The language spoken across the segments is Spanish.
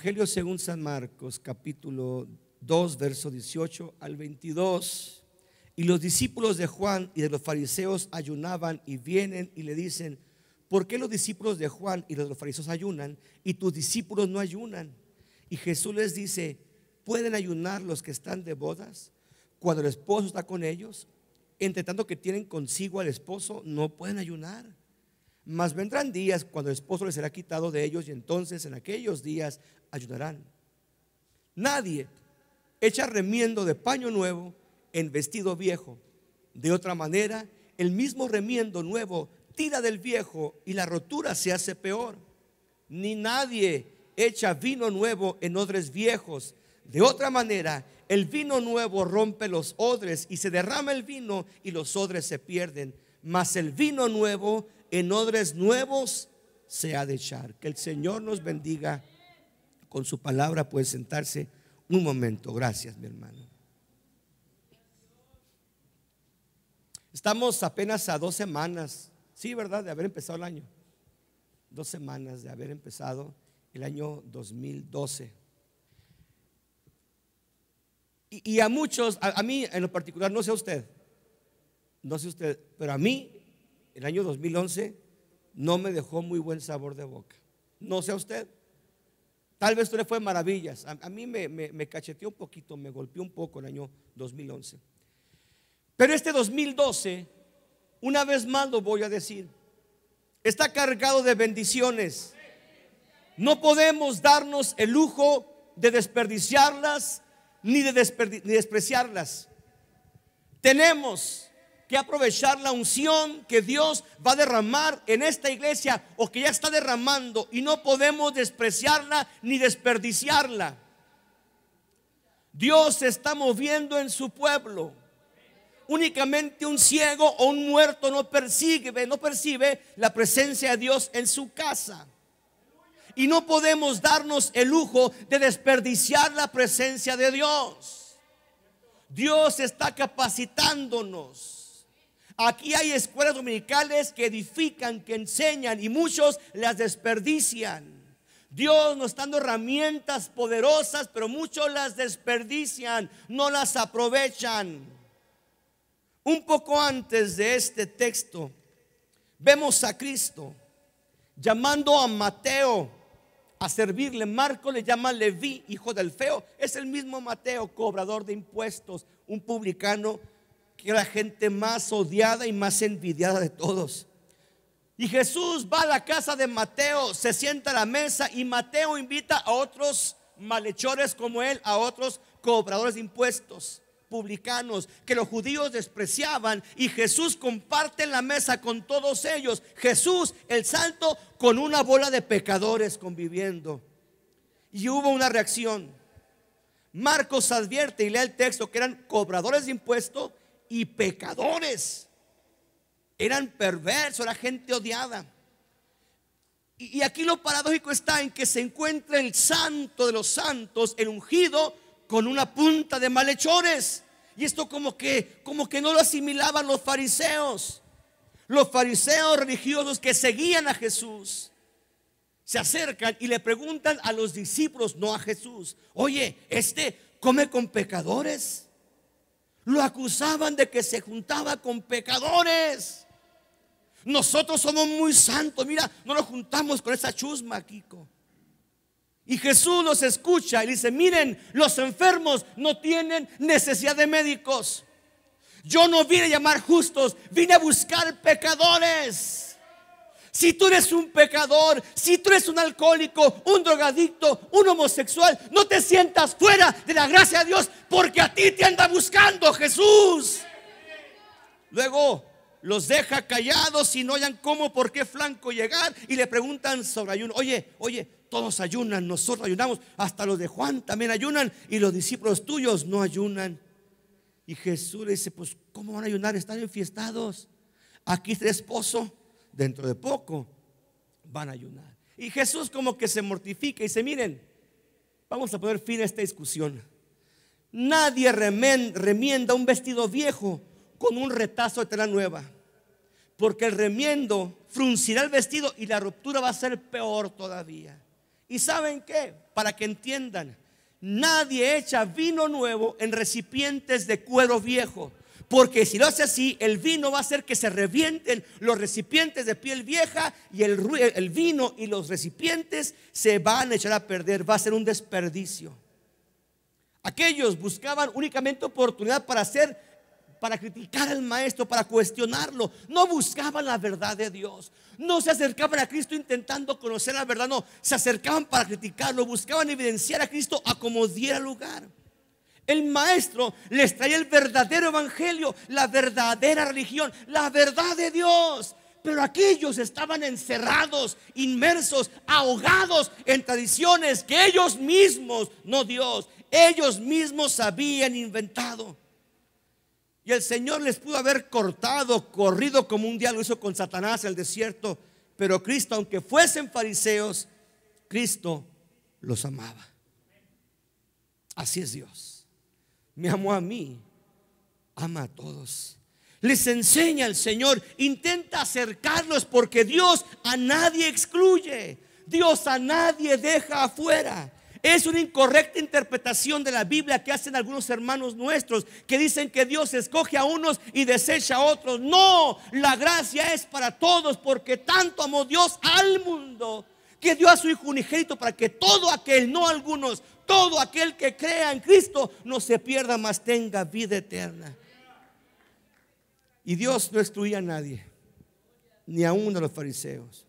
Evangelio según San Marcos, capítulo 2, verso 18 al 22. Y los discípulos de Juan y de los fariseos ayunaban y vienen y le dicen, ¿por qué los discípulos de Juan y los de los fariseos ayunan y tus discípulos no ayunan? Y Jesús les dice, ¿pueden ayunar los que están de bodas cuando el esposo está con ellos? Entre tanto que tienen consigo al esposo, no pueden ayunar. Mas vendrán días cuando el esposo les será quitado de ellos y entonces en aquellos días ayudarán. Nadie echa remiendo de paño nuevo en vestido viejo. De otra manera, el mismo remiendo nuevo tira del viejo y la rotura se hace peor. Ni nadie echa vino nuevo en odres viejos. De otra manera, el vino nuevo rompe los odres y se derrama el vino y los odres se pierden. Mas el vino nuevo en odres nuevos se ha de echar. Que el Señor nos bendiga con su palabra. Puede sentarse un momento. Gracias, mi hermano. Estamos apenas a dos semanas, sí, ¿verdad? De haber empezado el año. Dos semanas de haber empezado el año 2012. Y, a muchos, a, mí en lo particular, no sé usted, no sé usted, pero a mí el año 2011 no me dejó muy buen sabor de boca. No sé usted. Tal vez le fue maravillas. A, mí me, cacheteó un poquito, me golpeó un poco el año 2011. Pero este 2012, una vez más lo voy a decir, está cargado de bendiciones. No podemos darnos el lujo de desperdiciarlas ni de, ni despreciarlas. Tenemos que aprovechar la unción que Dios va a derramar en esta iglesia o que ya está derramando y no podemos despreciarla ni desperdiciarla. Dios se está moviendo en su pueblo. Únicamente un ciego o un muerto no percibe, no percibe la presencia de Dios en su casa. Y no podemos darnos el lujo de desperdiciar la presencia de Dios. Dios está capacitándonos. Aquí hay escuelas dominicales que edifican, que enseñan y muchos las desperdician. Dios nos está dando herramientas poderosas, pero muchos las desperdician, no las aprovechan. Un poco antes de este texto, vemos a Cristo llamando a Mateo a servirle. Marco le llama Leví, hijo del feo. Es el mismo Mateo, cobrador de impuestos, un publicano que era la gente más odiada y más envidiada de todos. Y Jesús va a la casa de Mateo, se sienta a la mesa y Mateo invita a otros malhechores como él, a otros cobradores de impuestos, publicanos, que los judíos despreciaban. Y Jesús comparte la mesa con todos ellos. Jesús, el santo, con una bola de pecadores conviviendo. Y hubo una reacción. Marcos advierte y lee el texto que eran cobradores de impuestos y pecadores. Eran perversos, era gente odiada. Y, aquí lo paradójico está en que se encuentra el santo de los santos, el ungido, con una punta de malhechores. Y esto como que, como que no lo asimilaban los fariseos. Los fariseos religiosos que seguían a Jesús se acercan y le preguntan a los discípulos, no a Jesús, oye, este come con pecadores. Lo acusaban de que se juntaba con pecadores. Nosotros somos muy santos. Mira, no nos juntamos con esa chusma, Kiko. Y Jesús los escucha y dice, miren, los enfermos no tienen necesidad de médicos. Yo no vine a llamar justos, vine a buscar pecadores. Si tú eres un pecador, si tú eres un alcohólico, un drogadicto, un homosexual, no te sientas fuera de la gracia de Dios porque a ti te anda buscando Jesús. Luego los deja callados y no hayan cómo, por qué flanco llegar y le preguntan sobre ayuno. Oye, oye, todos ayunan, nosotros ayunamos, hasta los de Juan también ayunan y los discípulos tuyos no ayunan. Y Jesús le dice, pues ¿cómo van a ayunar? Están enfiestados. Aquí está esposo dentro de poco van a ayunar. Y Jesús como que se mortifica y dice, miren, vamos a poner fin a esta discusión. Nadie remienda un vestido viejo con un retazo de tela nueva, porque el remiendo fruncirá el vestido y la ruptura va a ser peor todavía. ¿Y saben qué? Para que entiendan, nadie echa vino nuevo en recipientes de cuero viejo, porque si lo hace así, el vino va a hacer que se revienten los recipientes de piel vieja y el, vino y los recipientes se van a echar a perder, va a ser un desperdicio. Aquellos buscaban únicamente oportunidad para hacer para criticar al maestro, para cuestionarlo. No buscaban la verdad de Dios. No se acercaban a Cristo intentando conocer la verdad, no. Se acercaban para criticarlo, buscaban evidenciar a Cristo a como diera lugar. El maestro les traía el verdadero evangelio, la verdadera religión, la verdad de Dios. Pero aquellos estaban encerrados, inmersos, ahogados en tradiciones que ellos mismos, no Dios, ellos mismos habían inventado. Y el Señor les pudo haber cortado, corrido como un diablo hizo con Satanás en el desierto. Pero Cristo, aunque fuesen fariseos, Cristo los amaba. Así es Dios me amó a mí, ama a todos. Les enseña el Señor, intenta acercarlos porque Dios a nadie excluye, Dios a nadie deja afuera. Es una incorrecta interpretación de la Biblia que hacen algunos hermanos nuestros que dicen que Dios escoge a unos y desecha a otros. No, la gracia es para todos porque tanto amó Dios al mundo que dio a su Hijo unigénito para que todo aquel, no algunos, todo aquel que crea en Cristo no se pierda, mas tenga vida eterna. Y Dios no destruye a nadie, ni a uno de los fariseos.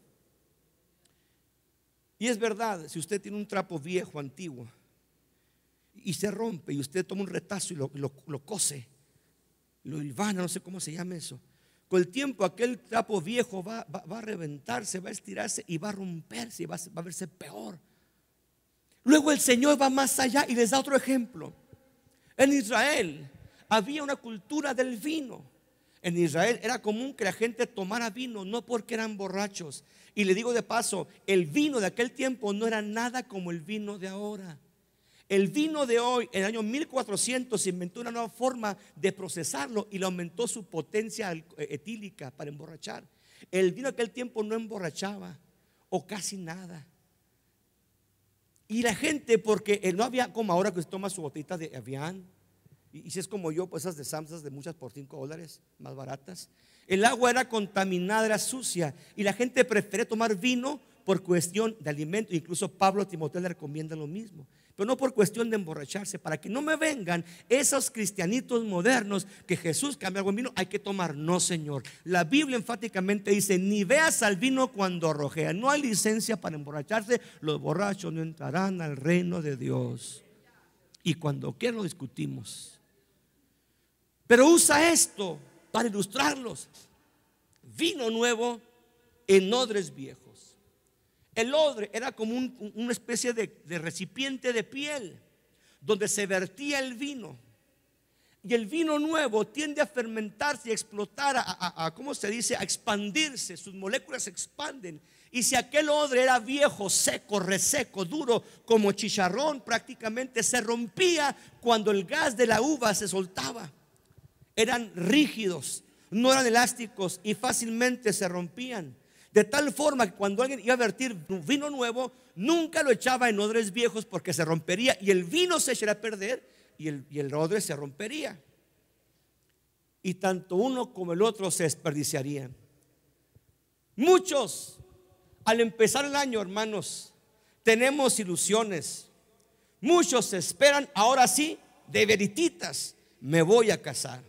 Y es verdad, si usted tiene un trapo viejo, antiguo, y se rompe, y usted toma un retazo y lo, cose, lo hilvana, no sé cómo se llama eso. Con el tiempo aquel trapo viejo va, a reventarse, va a estirarse y va a romperse y va a verse peor. Luego el Señor va más allá y les da otro ejemplo. En Israel había una cultura del vino. En Israel era común que la gente tomara vino, no porque eran borrachos. Y le digo de paso, el vino de aquel tiempo no era nada como el vino de ahora. El vino de hoy, en el año 1400, se inventó una nueva forma de procesarlo y le aumentó su potencia eh, etílica para emborrachar. El vino de aquel tiempo no emborrachaba o casi nada. Y la gente, porque eh, no había como ahora que se toma su botita de Avian y, si es como yo, pues esas de Samsas de muchas por 5 dólares, más baratas. El agua era contaminada, era sucia, y la gente prefería tomar vino por cuestión de alimento. Incluso Pablo Timoteo le recomienda lo mismo no por cuestión de emborracharse, para que no me vengan esos cristianitos modernos que Jesús cambió algo vino, hay que tomar, no Señor. La Biblia enfáticamente dice, ni veas al vino cuando rojea, no hay licencia para emborracharse, los borrachos no entrarán al reino de Dios. Y cuando quieran lo discutimos. Pero usa esto para ilustrarlos. Vino nuevo en odres viejos. El odre era como una especie de, recipiente de piel donde se vertía el vino. Y el vino nuevo tiende a fermentarse y explotar, a, a, se dice? A expandirse, sus moléculas se expanden. Y si aquel odre era viejo, seco, reseco, duro, como chicharrón prácticamente, se rompía cuando el gas de la uva se soltaba. Eran rígidos, no eran elásticos y fácilmente se rompían. De tal forma que cuando alguien iba a vertir vino nuevo, nunca lo echaba en odres viejos porque se rompería y el vino se echaría a perder y el, y odre se rompería. Y tanto uno como el otro se desperdiciarían. Muchos, al empezar el año, hermanos, tenemos ilusiones. Muchos esperan, ahora sí, de verititas, me voy a casar.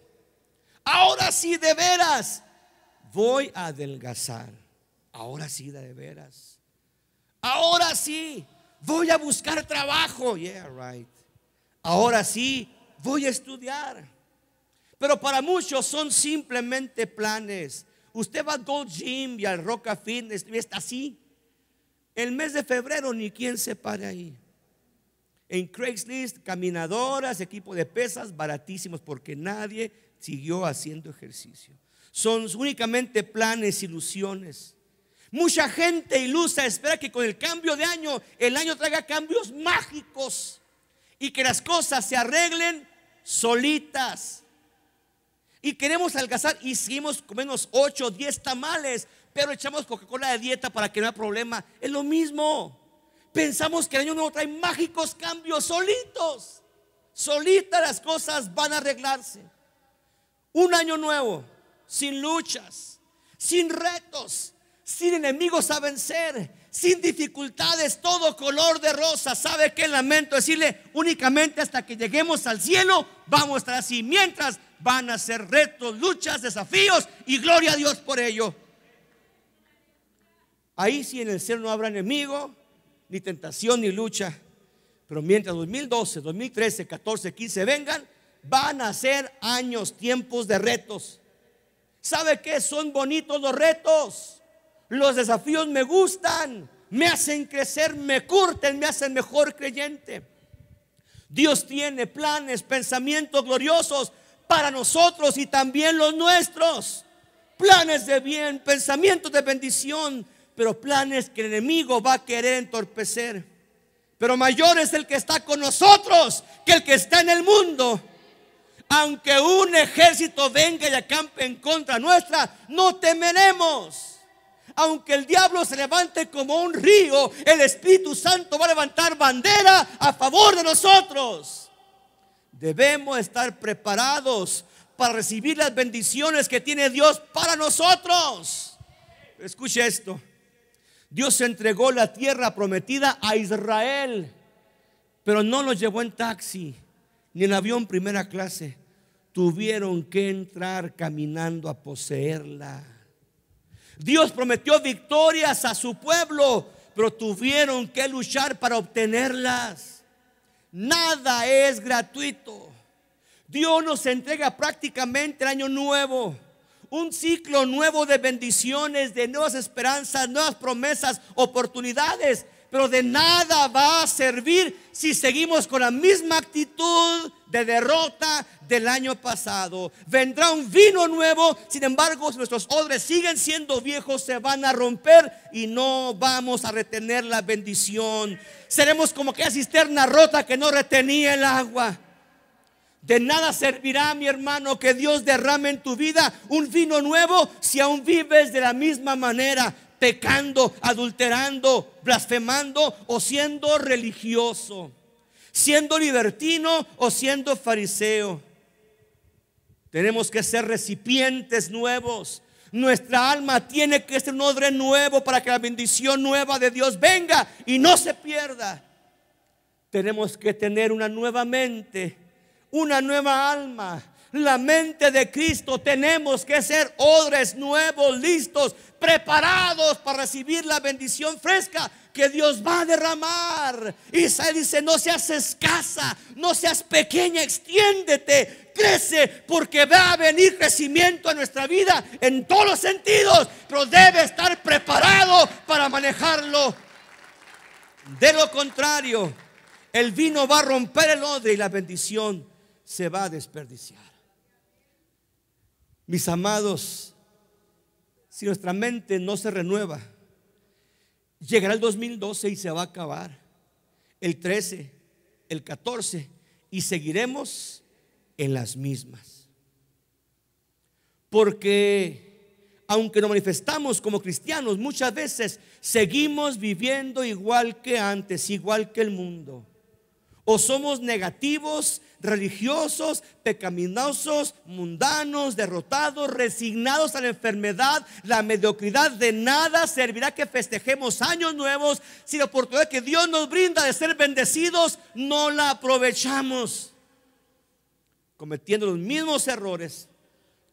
Ahora sí, de veras, voy a adelgazar. Ahora sí, de veras. Ahora sí, voy a buscar trabajo. Yeah, right. Ahora sí, voy a estudiar. Pero para muchos son simplemente planes. Usted va al Gold Gym y al Roca Fitness y está así. El mes de febrero ni quien se pare ahí. En Craigslist, caminadoras, equipo de pesas baratísimos porque nadie siguió haciendo ejercicio. Son únicamente planes, ilusiones. Mucha gente ilusa espera que con el cambio de año el año traiga cambios mágicos y que las cosas se arreglen solitas. Y queremos alcanzar y seguimos menos 8 o 10 tamales, pero echamos Coca-Cola de dieta para que no haya problema. Es lo mismo. Pensamos que el año nuevo trae mágicos cambios solitos. Solitas las cosas van a arreglarse. Un año nuevo, sin luchas, sin retos, sin enemigos a vencer, sin dificultades, todo color de rosa. ¿Sabe qué lamento decirle? Únicamente hasta que lleguemos al cielo vamos a estar así. Mientras van a ser retos, luchas, desafíos y gloria a Dios por ello. Ahí sí en el cielo no habrá enemigo, ni tentación, ni lucha. Pero mientras 2012, 2013, 14, 15 vengan, van a ser años, tiempos de retos. ¿Sabe qué? Son bonitos los retos. Los desafíos me gustan, me hacen crecer, me curten, me hacen mejor creyente. Dios tiene planes, pensamientos gloriosos para nosotros y también los nuestros. Planes de bien, pensamientos de bendición, pero planes que el enemigo va a querer entorpecer. Pero mayor es el que está con nosotros que el que está en el mundo. Aunque un ejército venga y acampe en contra nuestra, no temeremos aunque el diablo se levante como un río, el Espíritu Santo va a levantar bandera a favor de nosotros. Debemos estar preparados para recibir las bendiciones que tiene Dios para nosotros. Escuche esto. Dios entregó la tierra prometida a Israel, pero no los llevó en taxi ni en avión primera clase. Tuvieron que entrar caminando a poseerla. Dios prometió victorias a su pueblo, pero tuvieron que luchar para obtenerlas. Nada es gratuito. Dios nos entrega prácticamente el año nuevo, un ciclo nuevo de bendiciones, de nuevas esperanzas, nuevas promesas, oportunidades pero de nada va a servir si seguimos con la misma actitud de derrota del año pasado. Vendrá un vino nuevo, sin embargo, nuestros odres siguen siendo viejos, se van a romper y no vamos a retener la bendición. Seremos como aquella cisterna rota que no retenía el agua. De nada servirá, mi hermano, que Dios derrame en tu vida un vino nuevo si aún vives de la misma manera pecando, adulterando, blasfemando o siendo religioso, siendo libertino o siendo fariseo. Tenemos que ser recipientes nuevos. Nuestra alma tiene que ser un odre nuevo para que la bendición nueva de Dios venga y no se pierda. Tenemos que tener una nueva mente, una nueva alma, la mente de Cristo, tenemos que ser odres nuevos, listos, preparados para recibir la bendición fresca que Dios va a derramar. Isaías dice, no seas escasa, no seas pequeña, extiéndete, crece, porque va a venir crecimiento a nuestra vida en todos los sentidos, pero debe estar preparado para manejarlo. De lo contrario, el vino va a romper el odre y la bendición se va a desperdiciar. Mis amados, si nuestra mente no se renueva, llegará el 2012 y se va a acabar. El 13, el 14 y seguiremos en las mismas. Porque aunque nos manifestamos como cristianos, muchas veces seguimos viviendo igual que antes, igual que el mundo o somos negativos, religiosos, pecaminosos, mundanos, derrotados, resignados a la enfermedad, la mediocridad, de nada servirá que festejemos años nuevos si la oportunidad que Dios nos brinda de ser bendecidos no la aprovechamos, cometiendo los mismos errores,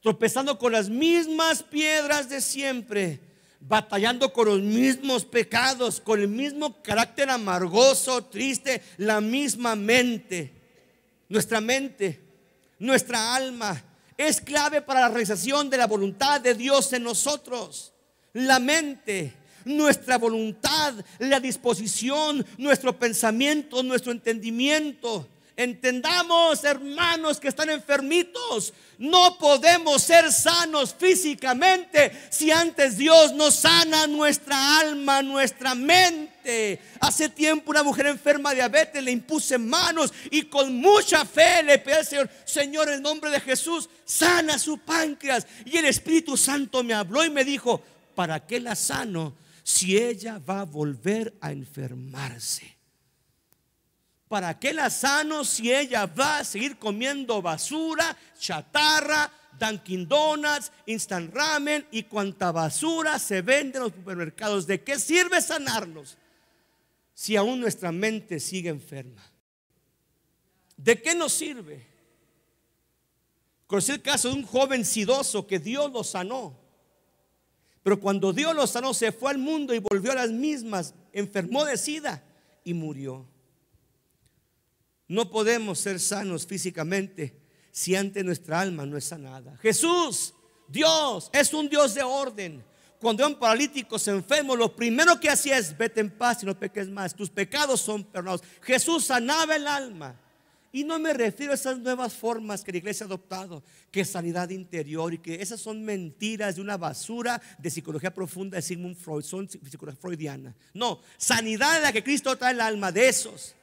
tropezando con las mismas piedras de siempre batallando con los mismos pecados, con el mismo carácter amargoso, triste, la misma mente, nuestra mente, nuestra alma, es clave para la realización de la voluntad de Dios en nosotros. La mente, nuestra voluntad, la disposición, nuestro pensamiento, nuestro entendimiento Entendamos, hermanos que están enfermitos, no podemos ser sanos físicamente si antes Dios nos sana nuestra alma, nuestra mente. Hace tiempo una mujer enferma de diabetes le impuse manos y con mucha fe le pedí al Señor, Señor, en nombre de Jesús, sana su páncreas. Y el Espíritu Santo me habló y me dijo, ¿para qué la sano si ella va a volver a enfermarse? ¿Para qué la sano si ella va a seguir comiendo basura, chatarra, Dunkin' Donuts, Instant Ramen y cuánta basura se vende en los supermercados? ¿De qué sirve sanarnos si aún nuestra mente sigue enferma? ¿De qué nos sirve? Conocí el caso de un joven sidoso que Dios lo sanó. Pero cuando Dios lo sanó, se fue al mundo y volvió a las mismas, enfermó de sida y murió. No podemos ser sanos físicamente si ante nuestra alma no es sanada. Jesús, Dios, es un Dios de orden. Cuando un paralítico se enfermos, lo primero que hacía es, vete en paz y no peques más. Tus pecados son perdonados. Jesús sanaba el alma. Y no me refiero a esas nuevas formas que la iglesia ha adoptado, que sanidad interior y que esas son mentiras de una basura de psicología profunda de Sigmund Freud, son psicología freudiana. No, sanidad en la que Cristo trae el alma de esos.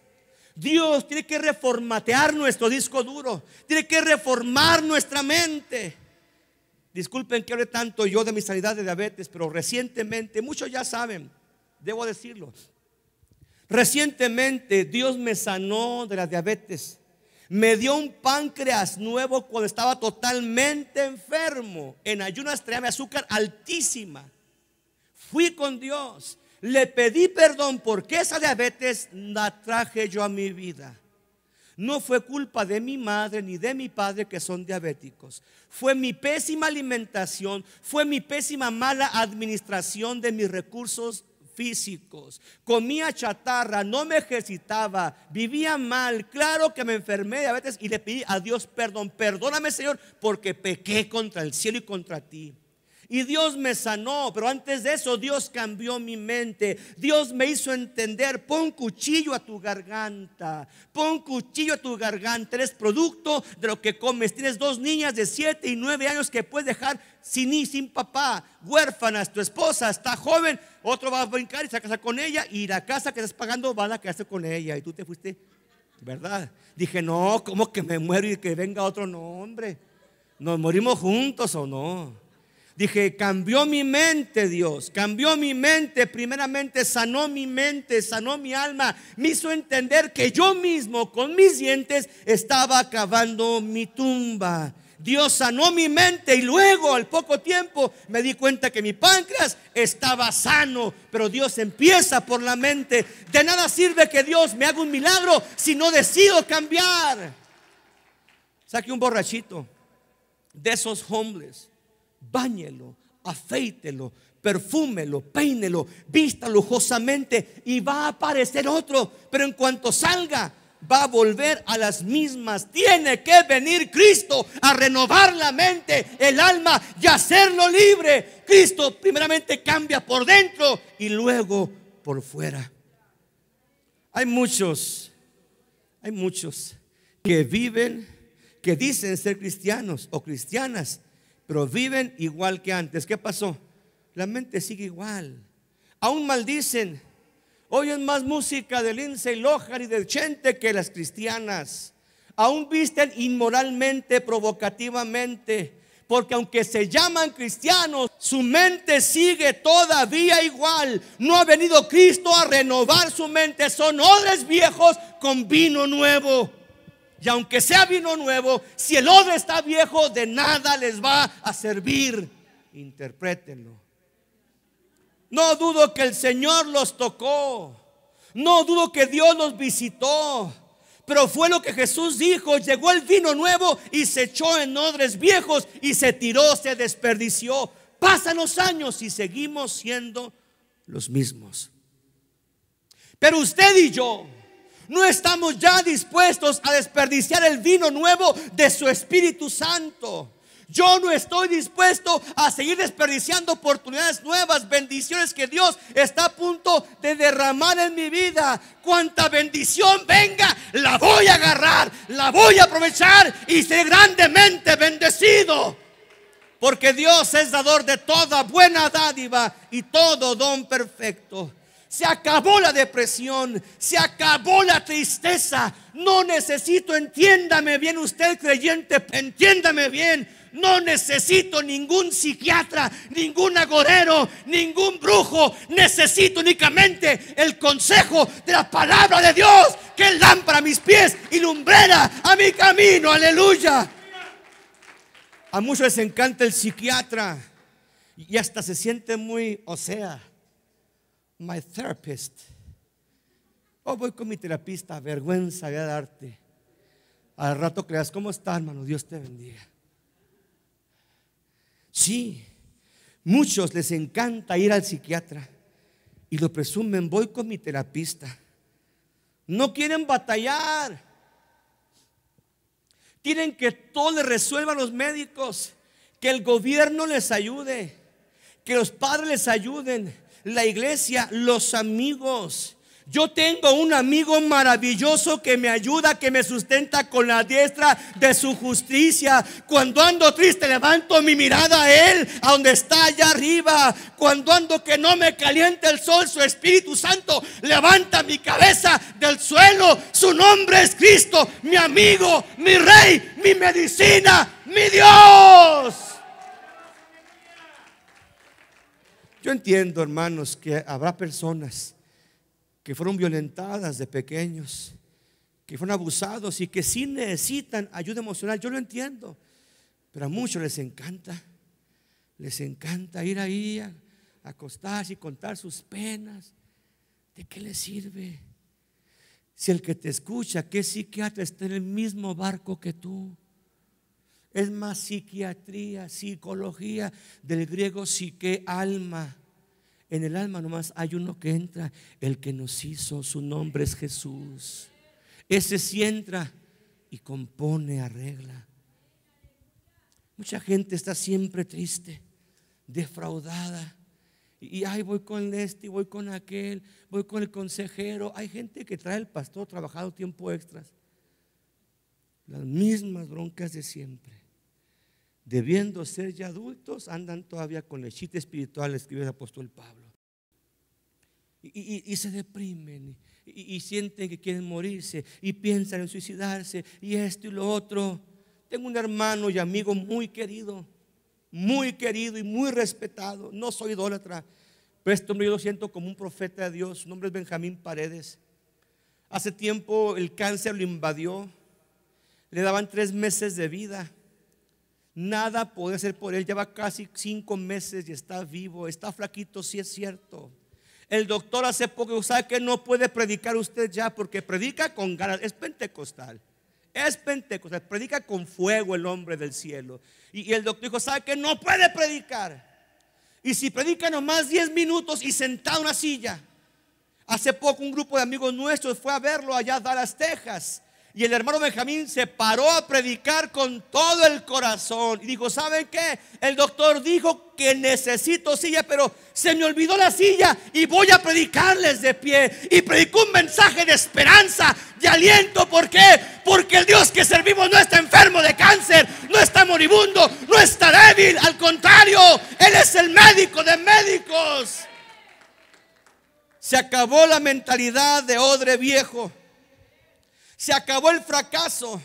Dios tiene que reformatear nuestro disco duro, tiene que reformar nuestra mente. Disculpen que hable tanto yo de mi sanidad de diabetes, pero recientemente, muchos ya saben, debo decirlo, recientemente Dios me sanó de la diabetes. Me dio un páncreas nuevo cuando estaba totalmente enfermo. En ayunas traía mi azúcar altísima. Fui con Dios le pedí perdón porque esa diabetes la traje yo a mi vida. No fue culpa de mi madre ni de mi padre que son diabéticos. Fue mi pésima alimentación, fue mi pésima mala administración de mis recursos físicos. Comía chatarra, no me ejercitaba, vivía mal. Claro que me enfermé de diabetes y le pedí a Dios perdón. Perdóname Señor porque pequé contra el cielo y contra ti. Y Dios me sanó, pero antes de eso Dios cambió mi mente. Dios me hizo entender, pon cuchillo a tu garganta, pon cuchillo a tu garganta. Eres producto de lo que comes. Tienes dos niñas de 7 y 9 años que puedes dejar sin ni, sin papá, huérfanas, tu esposa está joven, otro va a brincar y se casa con ella y la casa que estás pagando va a la con ella y tú te fuiste, ¿verdad? Dije, no, ¿cómo que me muero y que venga otro? No, hombre, nos morimos juntos o no. Dije, cambió mi mente Dios, cambió mi mente, primeramente sanó mi mente, sanó mi alma, me hizo entender que yo mismo con mis dientes estaba cavando mi tumba. Dios sanó mi mente y luego al poco tiempo me di cuenta que mi páncreas estaba sano, pero Dios empieza por la mente. De nada sirve que Dios me haga un milagro si no decido cambiar. Saqué un borrachito de esos hombres báñelo, afeítelo, perfúmelo, peínelo, vista lujosamente y va a aparecer otro, pero en cuanto salga, va a volver a las mismas. Tiene que venir Cristo a renovar la mente, el alma y hacerlo libre. Cristo primeramente cambia por dentro y luego por fuera. Hay muchos, hay muchos que viven, que dicen ser cristianos o cristianas, pero viven igual que antes. ¿Qué pasó? La mente sigue igual. Aún maldicen. Oyen más música de Lindsay Lohan y de Chente que las cristianas. Aún visten inmoralmente, provocativamente. Porque aunque se llaman cristianos, su mente sigue todavía igual. No ha venido Cristo a renovar su mente. Son odres viejos con vino nuevo. Y aunque sea vino nuevo, si el odre está viejo, de nada les va a servir. Interprétenlo. No dudo que el Señor los tocó. No dudo que Dios los visitó. Pero fue lo que Jesús dijo. Llegó el vino nuevo y se echó en odres viejos y se tiró, se desperdició. Pasan los años y seguimos siendo los mismos. Pero usted y yo no estamos ya dispuestos a desperdiciar el vino nuevo de su Espíritu Santo. Yo no estoy dispuesto a seguir desperdiciando oportunidades nuevas, bendiciones que Dios está a punto de derramar en mi vida. Cuanta bendición venga, la voy a agarrar, la voy a aprovechar y ser grandemente bendecido. Porque Dios es dador de toda buena dádiva y todo don perfecto se acabó la depresión, se acabó la tristeza. No necesito, entiéndame bien usted creyente, entiéndame bien. No necesito ningún psiquiatra, ningún agorero, ningún brujo. Necesito únicamente el consejo de la palabra de Dios, que lámpara mis pies y lumbrera a mi camino. Aleluya. A muchos les encanta el psiquiatra y hasta se siente muy, osea my therapist. Oh, voy con mi terapista, vergüenza voy a darte. Al rato creas, ¿cómo está, hermano? Dios te bendiga. Sí, muchos les encanta ir al psiquiatra y lo presumen, voy con mi terapista. No quieren batallar. Tienen que todo le resuelva a los médicos, que el gobierno les ayude, que los padres les ayuden, la iglesia, los amigos. Yo tengo un amigo maravilloso que me ayuda, que me sustenta con la diestra de su justicia. Cuando ando triste, levanto mi mirada a Él, a donde está allá arriba. Cuando ando que no me caliente el sol, su Espíritu Santo levanta mi cabeza del suelo. Su nombre es Cristo, mi amigo, mi rey, mi medicina, mi Dios. Yo entiendo, hermanos, que habrá personas que fueron violentadas de pequeños, que fueron abusados y que sí necesitan ayuda emocional. Yo lo entiendo, pero a muchos les encanta. Les encanta ir ahí a acostarse y contar sus penas. ¿De qué les sirve? Si el que te escucha, que psiquiatra está en el mismo barco que tú. Es más psiquiatría, psicología, del griego psique, alma. En el alma nomás hay uno que entra, el que nos hizo, su nombre es Jesús. Ese sí entra y compone, arregla. Mucha gente está siempre triste, defraudada. Y ay, voy con este, voy con aquel, voy con el consejero. Hay gente que trae el pastor trabajado tiempo extras. Las mismas broncas de siempre debiendo ser ya adultos, andan todavía con lechita espiritual, escribe el apóstol Pablo. Y, se deprimen, y, y, sienten que quieren morirse, y piensan en suicidarse, y esto y lo otro. Tengo un hermano y amigo muy querido, muy querido y muy respetado. No soy idólatra, pero este hombre yo lo siento como un profeta de Dios. Su nombre es Benjamín Paredes. Hace tiempo el cáncer lo invadió. Le daban tres meses de vida Nada puede hacer por él. Lleva casi cinco meses y está vivo. Está flaquito, si sí es cierto. El doctor hace poco sabe que no puede predicar usted ya porque predica con ganas. Es pentecostal. Es pentecostal. Predica con fuego el hombre del cielo. Y, el doctor dijo, sabe que no puede predicar. Y si predica nomás diez minutos y sentado en una silla. Hace poco un grupo de amigos nuestros fue a verlo allá a Dallas, Texas. Y el hermano Benjamín se paró a predicar con todo el corazón. Y dijo, ¿saben qué? El doctor dijo que necesito silla, pero se me olvidó la silla y voy a predicarles de pie. Y predicó un mensaje de esperanza, de aliento. ¿Por qué? Porque el Dios que servimos no está enfermo de cáncer, no está moribundo, no está débil. Al contrario, Él es el médico de médicos. Se acabó la mentalidad de odre viejo. Se acabó el fracaso.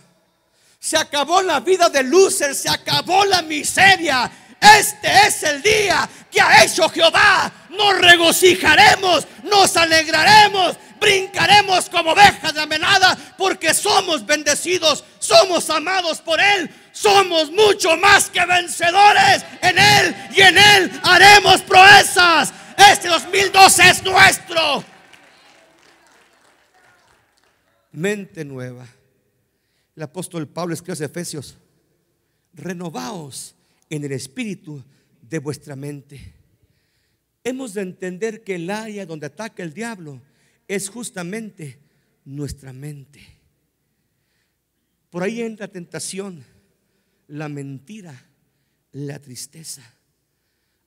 Se acabó la vida de loser. Se acabó la miseria. Este es el día que ha hecho Jehová. Nos regocijaremos, nos alegraremos, brincaremos como ovejas de amenada, porque somos bendecidos, somos amados por Él, somos mucho más que vencedores en Él y en Él haremos proezas. Este 2012 es nuestro mente nueva. El apóstol Pablo escribe a Efesios, renovaos en el espíritu de vuestra mente. Hemos de entender que el área donde ataca el diablo es justamente nuestra mente. Por ahí entra tentación, la mentira, la tristeza.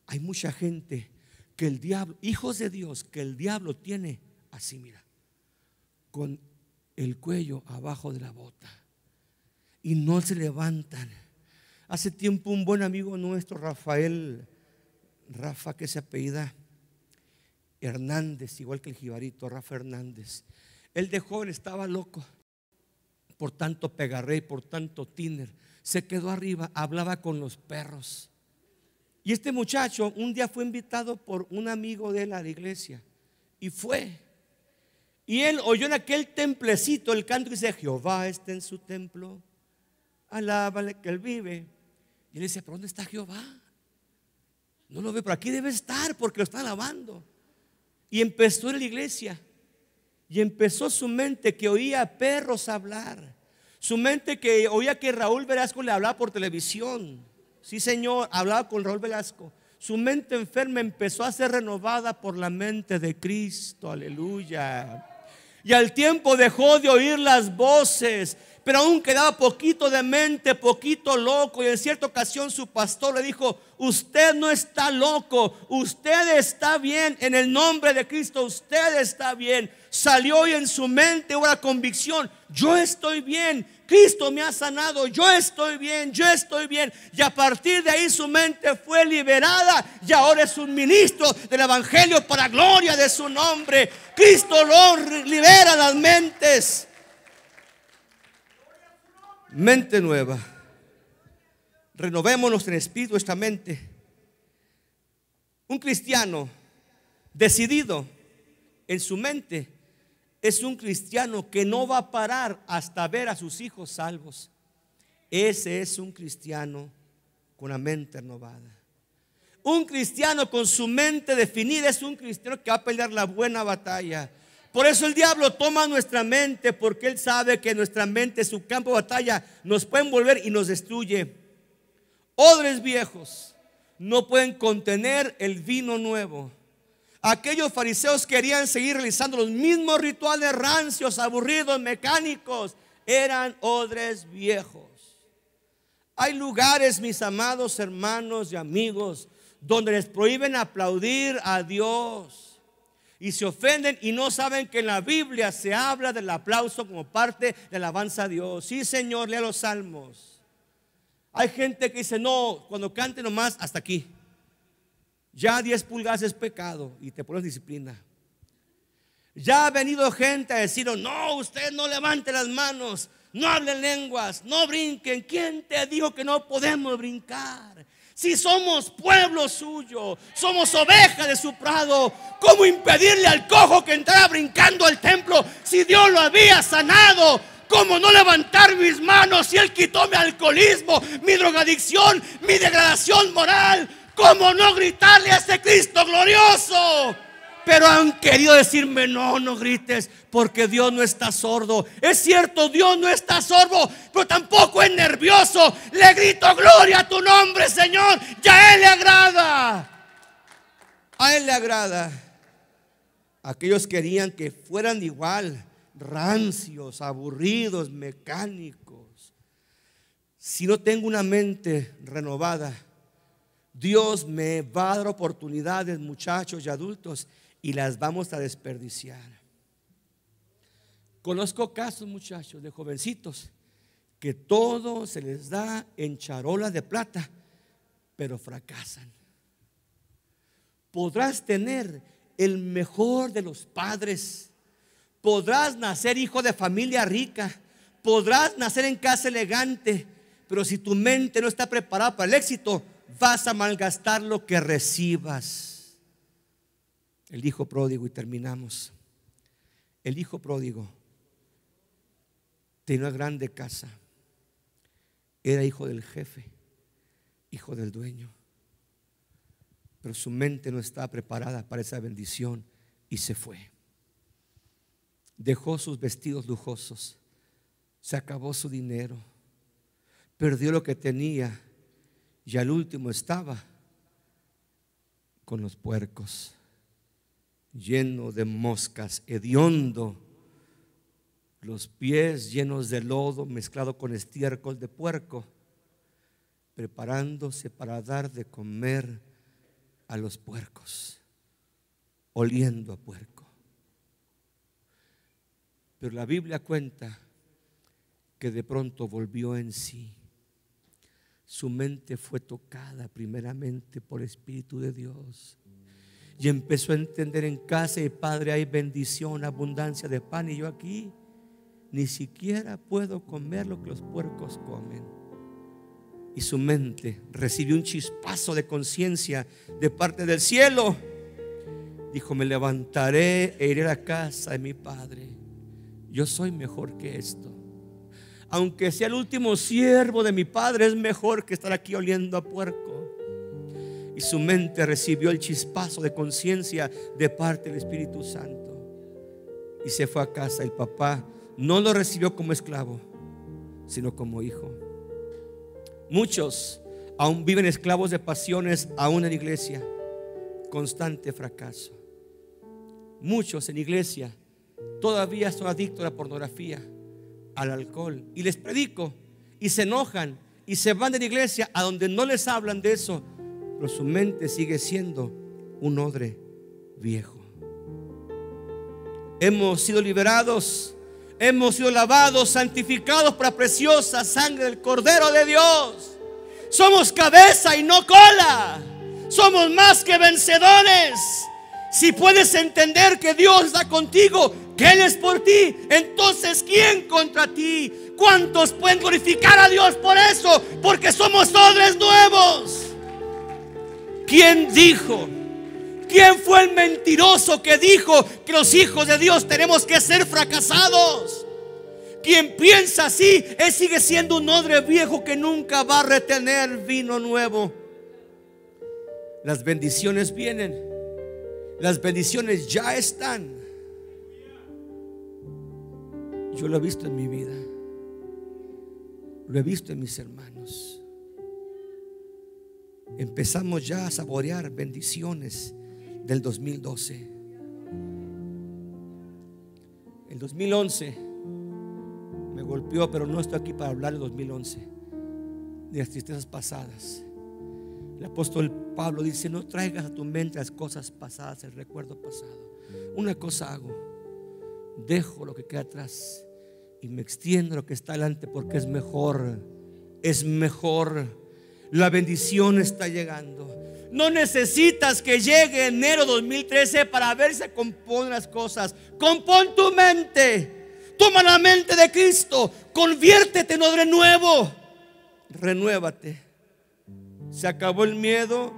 Hay mucha gente que el diablo, hijos de Dios, que el diablo tiene así, mira, con el cuello abajo de la bota y no se levantan. Hace tiempo un buen amigo nuestro, Rafael, Rafa, que se apellida Hernández, igual que el jibarito, Rafa Hernández. Él de joven estaba loco por tanto pegarrey, por tanto tiner. Se quedó arriba, hablaba con los perros. Y este muchacho un día fue invitado por un amigo de la iglesia y fue. Y él oyó en aquel templecito el canto y dice, Jehová está en su templo, alábale que él vive. Y él dice, ¿pero dónde está Jehová? No lo ve, pero aquí debe estar porque lo está alabando. Y empezó en la iglesia. Y empezó su mente que oía perros hablar. Su mente que oía que Raúl Velasco le hablaba por televisión. Sí, señor, hablaba con Raúl Velasco. Su mente enferma empezó a ser renovada por la mente de Cristo. Aleluya. Y al tiempo dejó de oír las voces pero aún quedaba poquito de mente poquito loco. Y en cierta ocasión su pastor le dijo, usted no está loco, usted está bien, en el nombre de Cristo usted está bien. Salió y en su mente una convicción, yo estoy bien, Cristo me ha sanado, yo estoy bien, yo estoy bien. Y a partir de ahí su mente fue liberada y ahora es un ministro del Evangelio para gloria de su nombre. Cristo lo libera las mentes mente nueva. Renovémonos en espíritu esta mente. Un cristiano decidido en su mente es un cristiano que no va a parar hasta ver a sus hijos salvos. Ese es un cristiano con la mente renovada. Un cristiano con su mente definida es un cristiano que va a pelear la buena batalla por eso el diablo toma nuestra mente porque él sabe que nuestra mente, su campo de batalla, nos puede envolver y nos destruye. Odres viejos no pueden contener el vino nuevo. Aquellos fariseos querían seguir realizando los mismos rituales rancios, aburridos, mecánicos. Eran odres viejos. Hay lugares, mis amados hermanos y amigos, donde les prohíben aplaudir a Dios y se ofenden y no saben que en la Biblia se habla del aplauso como parte de la alabanza a Dios. Sí, Señor, lea los salmos. Hay gente que dice, no, cuando cante nomás, hasta aquí. Ya 10 pulgadas es pecado y te pones disciplina. Ya ha venido gente a decir, no, usted no levante las manos, no hable lenguas, no brinquen. ¿Quién te dijo que no podemos brincar? Si somos pueblo suyo, somos oveja de su prado, ¿cómo impedirle al cojo que entrara brincando al templo si Dios lo había sanado? ¿Cómo no levantar mis manos si Él quitó mi alcoholismo, mi drogadicción, mi degradación moral? ¿Cómo no gritarle a ese Cristo glorioso? pero han querido decirme, no, no grites, porque Dios no está sordo. Es cierto, Dios no está sordo, pero tampoco es nervioso. Le grito, gloria a tu nombre, Señor, ya a Él le agrada. A Él le agrada. Aquellos querían que fueran igual, rancios, aburridos, mecánicos. Si no tengo una mente renovada, Dios me va a dar oportunidades, muchachos y adultos, y las vamos a desperdiciar. Conozco casos, muchachos, de jovencitos que todo se les da en charolas de plata, pero fracasan. Podrás tener el mejor de los padres, podrás nacer hijo de familia rica, podrás nacer en casa elegante, pero si tu mente no está preparada para el éxito, vas a malgastar lo que recibas. El hijo pródigo y terminamos. El hijo pródigo tenía una grande casa. Era hijo del jefe, hijo del dueño. Pero su mente no estaba preparada para esa bendición y se fue. Dejó sus vestidos lujosos. Se acabó su dinero. Perdió lo que tenía. Y al último estaba con los puercos lleno de moscas, hediondo, los pies llenos de lodo mezclado con estiércol de puerco, preparándose para dar de comer a los puercos, oliendo a puerco. Pero la Biblia cuenta que de pronto volvió en sí. Su mente fue tocada primeramente por el Espíritu de Dios y empezó a entender en casa, y Padre, hay bendición, abundancia de pan. Y yo aquí ni siquiera puedo comer lo que los puercos comen. Y su mente recibió un chispazo de conciencia de parte del cielo. Dijo, me levantaré e iré a la casa de mi Padre. Yo soy mejor que esto. Aunque sea el último siervo de mi Padre, es mejor que estar aquí oliendo a puerco su mente recibió el chispazo de conciencia de parte del Espíritu Santo. Y se fue a casa. El papá no lo recibió como esclavo, sino como hijo. Muchos aún viven esclavos de pasiones, aún en iglesia. Constante fracaso. Muchos en iglesia todavía son adictos a la pornografía, al alcohol. Y les predico y se enojan y se van de la iglesia a donde no les hablan de eso pero su mente sigue siendo un odre viejo. Hemos sido liberados, hemos sido lavados, santificados por la preciosa sangre del Cordero de Dios. Somos cabeza y no cola. Somos más que vencedores. Si puedes entender que Dios está contigo, que Él es por ti, entonces ¿quién contra ti? ¿Cuántos pueden glorificar a Dios por eso? Porque somos odres nuevos. ¿Quién dijo? ¿Quién fue el mentiroso que dijo que los hijos de Dios tenemos que ser fracasados? Quien piensa así, él sigue siendo un odre viejo que nunca va a retener vino nuevo. Las bendiciones vienen. Las bendiciones ya están. Yo lo he visto en mi vida. Lo he visto en mis hermanos empezamos ya a saborear bendiciones del 2012. El 2011 me golpeó, pero no estoy aquí para hablar del 2011, de las tristezas pasadas. El apóstol Pablo dice, no traigas a tu mente las cosas pasadas, el recuerdo pasado. Una cosa hago, dejo lo que queda atrás y me extiendo lo que está delante porque es mejor, es mejor la bendición está llegando. No necesitas que llegue enero 2013 para ver si componen las cosas. Compón tu mente. Toma la mente de Cristo. Conviértete en hombre nuevo. Renuévate. Se acabó el miedo,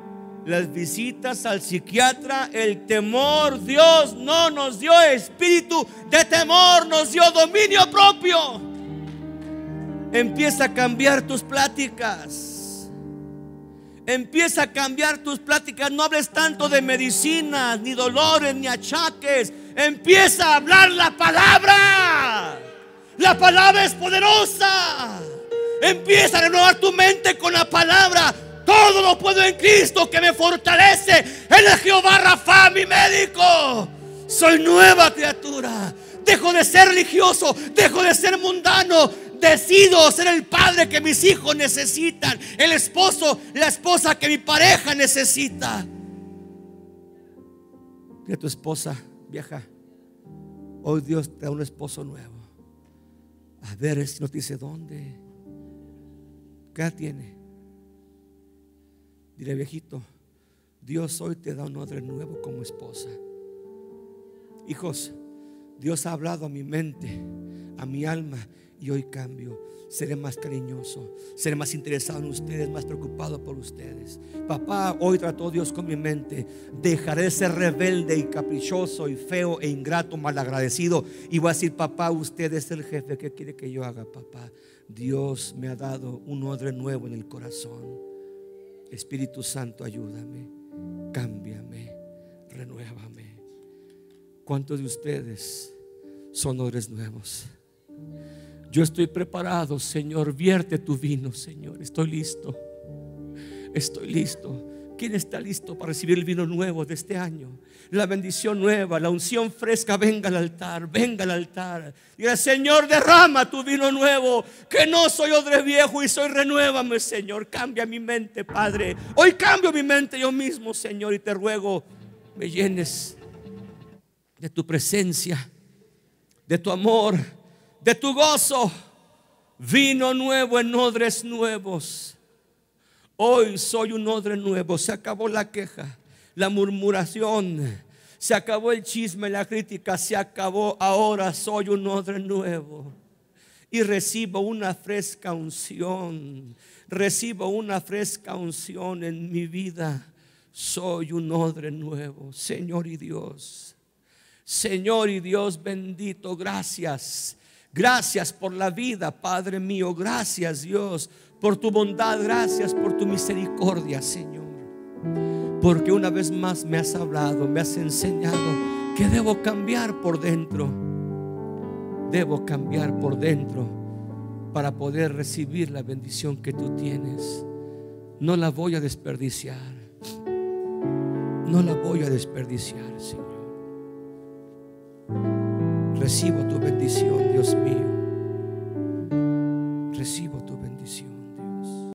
las visitas al psiquiatra, el temor. Dios no nos dio espíritu de temor, nos dio dominio propio. Empieza a cambiar tus pláticas. Empieza a cambiar tus pláticas. No hables tanto de medicinas, ni dolores, ni achaques. Empieza a hablar la palabra. La palabra es poderosa. Empieza a renovar tu mente con la palabra. Todo lo puedo en Cristo que me fortalece. Él es Jehová Rafa, mi médico. Soy nueva criatura. Dejo de ser religioso. Dejo de ser mundano decido ser el padre que mis hijos necesitan, el esposo, la esposa que mi pareja necesita. a tu esposa vieja, hoy Dios te da un esposo nuevo. A ver si no dice dónde. ¿Qué tiene? Dile viejito, Dios hoy te da un hombre nuevo como esposa. Hijos, Dios ha hablado a mi mente, a mi alma, y hoy cambio. Seré más cariñoso, seré más interesado en ustedes, más preocupado por ustedes. Papá, hoy trató Dios con mi mente. Dejaré de ser rebelde y caprichoso y feo e ingrato, malagradecido. Y voy a decir, papá, usted es el jefe. ¿Qué quiere que yo haga, papá? Dios me ha dado un odre nuevo en el corazón. Espíritu Santo, ayúdame, cámbiame, renuévame. ¿Cuántos de ustedes son odres nuevos? Yo estoy preparado, Señor. Vierte tu vino, Señor. Estoy listo. Estoy listo. ¿Quién está listo para recibir el vino nuevo de este año? La bendición nueva, la unción fresca, venga al altar, venga al altar. Diga, Señor, derrama tu vino nuevo, que no soy odre viejo y soy renuévame, Señor. Cambia mi mente, Padre. Hoy cambio mi mente yo mismo, Señor, y te ruego, me llenes de tu presencia, de tu amor, de tu gozo. Vino nuevo en odres nuevos. Hoy soy un odre nuevo. Se acabó la queja, la murmuración. Se acabó el chisme, la crítica. Se acabó. Ahora soy un odre nuevo. Y recibo una fresca unción. Recibo una fresca unción en mi vida. Soy un odre nuevo, Señor y Dios. Señor y Dios bendito, gracias. Gracias por la vida, Padre mío. Gracias, Dios, por tu bondad. Gracias por tu misericordia, Señor. Porque una vez más me has hablado, me has enseñado que debo cambiar por dentro. Debo cambiar por dentro para poder recibir la bendición que tú tienes. No la voy a desperdiciar. No la voy a desperdiciar, Señor. Recibo tu bendición, Dios mío.